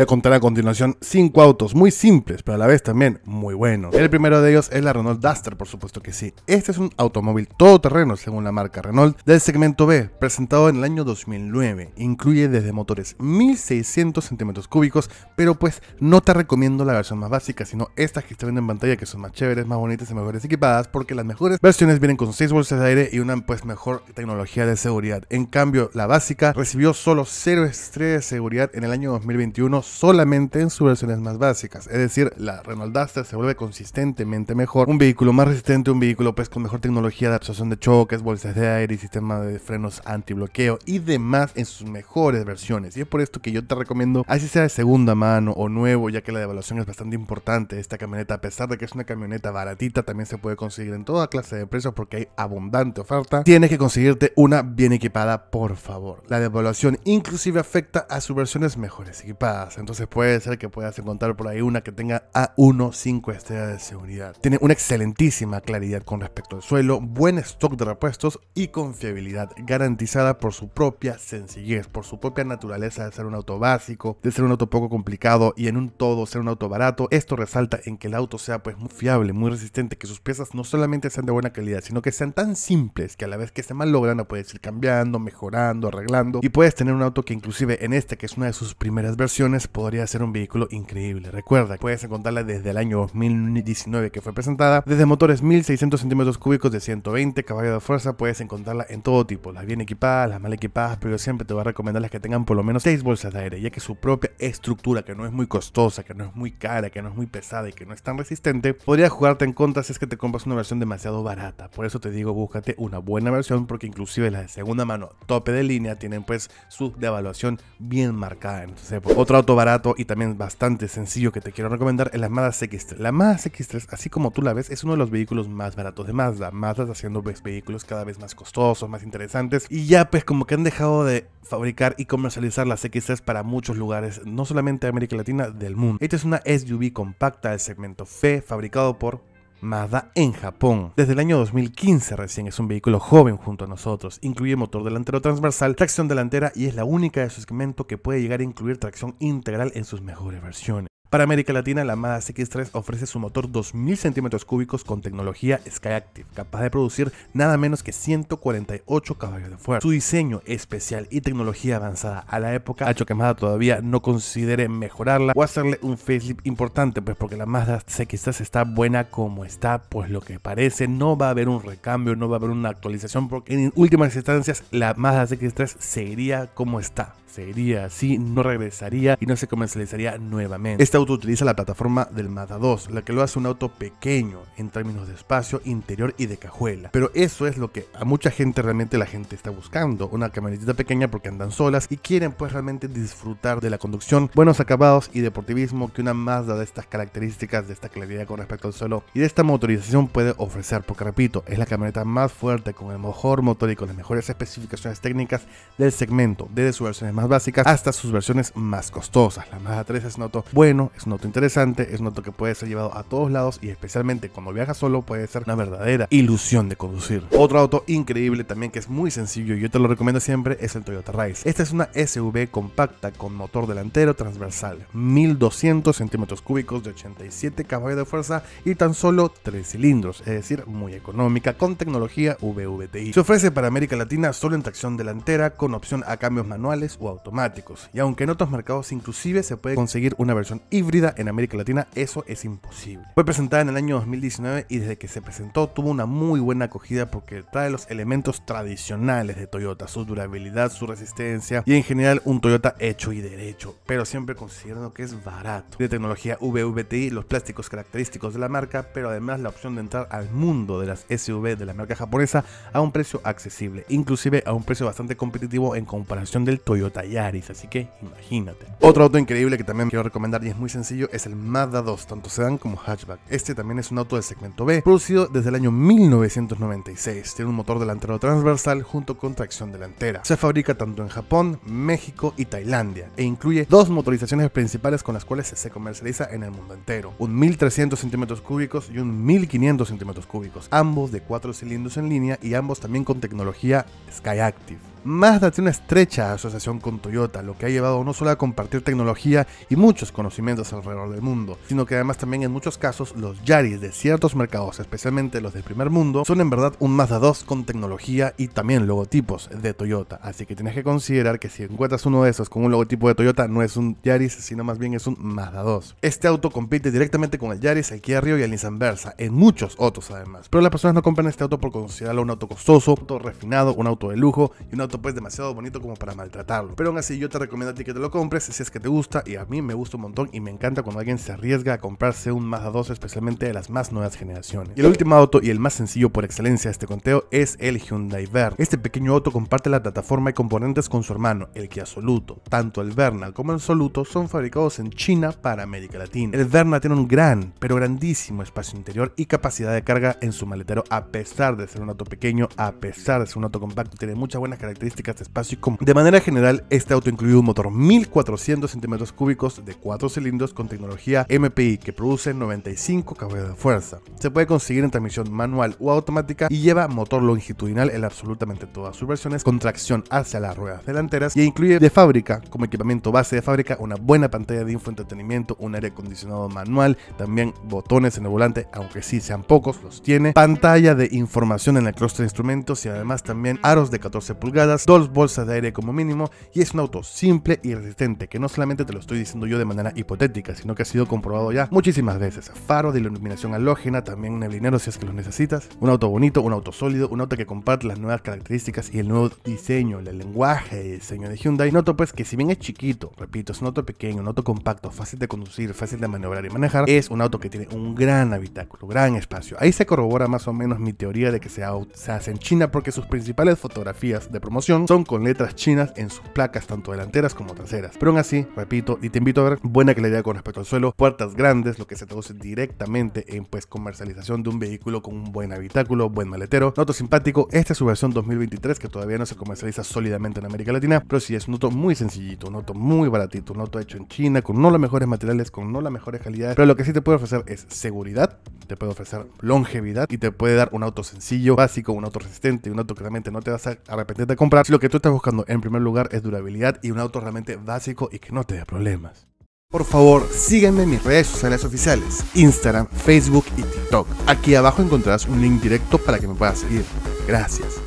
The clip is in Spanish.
voy a contar a continuación cinco autos muy simples, pero a la vez también muy buenos. El primero de ellos es la Renault Duster, por supuesto que sí. Este es un automóvil todoterreno, según la marca Renault, del segmento B, presentado en el año 2009. Incluye desde motores 1600 centímetros cúbicos, pero pues no te recomiendo la versión más básica, sino estas que están en pantalla, que son más chéveres, más bonitas y mejores equipadas, porque las mejores versiones vienen con 6 bolsas de aire y una pues mejor tecnología de seguridad. En cambio, la básica recibió solo 0 estrellas de seguridad en el año 2021 solamente en sus versiones más básicas. Es decir, la Renault Duster se vuelve consistentemente mejor. Un vehículo más resistente, un vehículo pues con mejor tecnología de absorción de choques, bolsas de aire y sistema de frenos antibloqueo y demás en sus mejores versiones. Y es por esto que yo te recomiendo, así sea de segunda mano o nuevo, ya que la devaluación es bastante importante. Esta camioneta, a pesar de que es una camioneta baratita, también se puede conseguir en toda clase de precios porque hay abundante oferta. Tienes que conseguirte una bien equipada, por favor. La devaluación inclusive afecta a sus versiones mejores equipadas. Entonces puede ser que puedas encontrar por ahí una que tenga A1 5 estrellas de seguridad. Tiene una excelentísima claridad con respecto al suelo, buen stock de repuestos y confiabilidad garantizada por su propia sencillez, por su propia naturaleza de ser un auto básico, de ser un auto poco complicado y en un todo ser un auto barato. Esto resalta en que el auto sea pues muy fiable, muy resistente, que sus piezas no solamente sean de buena calidad, sino que sean tan simples que a la vez que se mal logran puedes ir cambiando, mejorando, arreglando y puedes tener un auto que inclusive en este que es una de sus primeras versiones podría ser un vehículo increíble. Recuerda, puedes encontrarla desde el año 2019 que fue presentada. Desde motores 1600 centímetros cúbicos de 120 caballos de fuerza puedes encontrarla en todo tipo. Las bien equipadas, las mal equipadas, pero yo siempre te voy a recomendar las que tengan por lo menos 6 bolsas de aire, ya que su propia estructura, que no es muy costosa, que no es muy cara, que no es muy pesada y que no es tan resistente, podría jugarte en contra si es que te compras una versión demasiado barata. Por eso te digo, búscate una buena versión porque inclusive las de segunda mano tope de línea tienen pues su devaluación bien marcada. Entonces, pues, otro barato y también bastante sencillo que te quiero recomendar es la Mazda CX3. La Mazda CX3, así como tú la ves, es uno de los vehículos más baratos de Mazda. Mazda está haciendo vehículos cada vez más costosos, más interesantes y ya pues como que han dejado de fabricar y comercializar las cx 3 para muchos lugares, no solamente de América Latina, del mundo. Esta es una SUV compacta del segmento F, fabricado por Mada en Japón. Desde el año 2015 recién es un vehículo joven junto a nosotros, incluye motor delantero transversal, tracción delantera y es la única de su segmento que puede llegar a incluir tracción integral en sus mejores versiones. Para América Latina, la Mazda CX3 ofrece su motor 2000 centímetros cúbicos con tecnología Skyactiv, capaz de producir nada menos que 148 caballos de fuerza. Su diseño especial y tecnología avanzada a la época ha hecho que Mazda todavía no considere mejorarla o hacerle un facelift importante, pues porque la Mazda CX3 está buena como está, pues lo que parece, no va a haber un recambio, no va a haber una actualización, porque en últimas instancias la Mazda CX3 seguiría como está. Sería así, no regresaría y no se comercializaría nuevamente. Este auto utiliza la plataforma del Mazda 2, la que lo hace un auto pequeño en términos de espacio, interior y de cajuela. Pero eso es lo que a mucha gente realmente la gente está buscando, una camioneta pequeña porque andan solas y quieren pues realmente disfrutar de la conducción, buenos acabados y deportivismo que una Mazda de estas características, de esta claridad con respecto al suelo y de esta motorización puede ofrecer, porque repito, es la camioneta más fuerte con el mejor motor y con las mejores especificaciones técnicas del segmento desde su versión más básicas hasta sus versiones más costosas. La Mazda 3 es un auto bueno, es un auto interesante, es un auto que puede ser llevado a todos lados y especialmente cuando viajas solo puede ser una verdadera ilusión de conducir. Otro auto increíble también que es muy sencillo y yo te lo recomiendo siempre es el Toyota Rise. Esta es una SUV compacta con motor delantero transversal, 1200 centímetros cúbicos de 87 caballos de fuerza y tan solo 3 cilindros, es decir, muy económica con tecnología VVTI. Se ofrece para América Latina solo en tracción delantera con opción a cambios manuales o automáticos. Y aunque en otros mercados inclusive se puede conseguir una versión híbrida en América Latina, eso es imposible. Fue presentada en el año 2019 y desde que se presentó tuvo una muy buena acogida porque trae los elementos tradicionales de Toyota, su durabilidad, su resistencia y en general un Toyota hecho y derecho, pero siempre considerando que es barato. De tecnología VVTI, los plásticos característicos de la marca, pero además la opción de entrar al mundo de las SUV de la marca japonesa a un precio accesible, inclusive a un precio bastante competitivo en comparación del Toyota Yaris, así que imagínate. Otro auto increíble que también quiero recomendar y es muy sencillo es el Mazda 2, tanto sedán como hatchback. Este también es un auto del segmento B, producido desde el año 1996. Tiene un motor delantero transversal junto con tracción delantera. Se fabrica tanto en Japón, México y Tailandia e incluye dos motorizaciones principales con las cuales se comercializa en el mundo entero. Un 1300 centímetros cúbicos y un 1500 centímetros cúbicos, ambos de cuatro cilindros en línea y ambos también con tecnología SkyActiv. Mazda tiene una estrecha asociación con Toyota, lo que ha llevado no solo a compartir tecnología y muchos conocimientos alrededor del mundo, sino que además también en muchos casos los Yaris de ciertos mercados, especialmente los del primer mundo, son en verdad un Mazda 2 con tecnología y también logotipos de Toyota, así que tienes que considerar que si encuentras uno de esos con un logotipo de Toyota no es un Yaris, sino más bien es un Mazda 2. Este auto compite directamente con el Yaris, el Kia y el Nissan Versa, en muchos otros además, pero las personas no compran este auto por considerarlo un auto costoso, un auto refinado, un auto de lujo y un auto pues demasiado bonito como para maltratarlo. Pero aún así yo te recomiendo a ti que te lo compres si es que te gusta y a mí me gusta un montón y me encanta cuando alguien se arriesga a comprarse un Mazda 2 especialmente de las más nuevas generaciones. Y el último auto y el más sencillo por excelencia de este conteo es el Hyundai Vern Este pequeño auto comparte la plataforma y componentes con su hermano, el Kia Soluto. Tanto el Verna como el Soluto son fabricados en China para América Latina. El Verna tiene un gran, pero grandísimo espacio interior y capacidad de carga en su maletero a pesar de ser un auto pequeño, a pesar de ser un auto compacto, tiene muchas buenas características de espacio y De manera general, este auto incluye un motor 1400 centímetros cúbicos de 4 cilindros con tecnología MPI que produce 95 caballos de fuerza. Se puede conseguir en transmisión manual o automática y lleva motor longitudinal en absolutamente todas sus versiones con tracción hacia las ruedas delanteras y incluye de fábrica como equipamiento base de fábrica una buena pantalla de infoentretenimiento, un aire acondicionado manual, también botones en el volante, aunque sí sean pocos, los tiene, pantalla de información en el cluster de instrumentos y además también aros de 14 pulgadas dos bolsas de aire como mínimo, y es un auto simple y resistente, que no solamente te lo estoy diciendo yo de manera hipotética, sino que ha sido comprobado ya muchísimas veces. faro de iluminación halógena, también neblinero si es que los necesitas. Un auto bonito, un auto sólido, un auto que comparte las nuevas características y el nuevo diseño, el lenguaje el diseño de Hyundai. Un pues que si bien es chiquito, repito, es un auto pequeño, un auto compacto, fácil de conducir, fácil de maniobrar y manejar, es un auto que tiene un gran habitáculo, gran espacio. Ahí se corrobora más o menos mi teoría de que se, se hace en China porque sus principales fotografías de promoción son con letras chinas en sus placas, tanto delanteras como traseras. Pero aún así, repito, y te invito a ver buena calidad con respecto al suelo, puertas grandes, lo que se traduce directamente en pues comercialización de un vehículo con un buen habitáculo, buen maletero. Noto simpático, esta es su versión 2023 que todavía no se comercializa sólidamente en América Latina, pero sí es un auto muy sencillito, un auto muy baratito, un auto hecho en China, con no los mejores materiales, con no las mejores calidades, pero lo que sí te puede ofrecer es seguridad, te puede ofrecer longevidad y te puede dar un auto sencillo, básico, un auto resistente, un auto que realmente no te vas a arrepentir de comprar lo que tú estás buscando en primer lugar es durabilidad y un auto realmente básico y que no te dé problemas. Por favor, sígueme en mis redes sociales oficiales, Instagram, Facebook y TikTok. Aquí abajo encontrarás un link directo para que me puedas seguir. Gracias.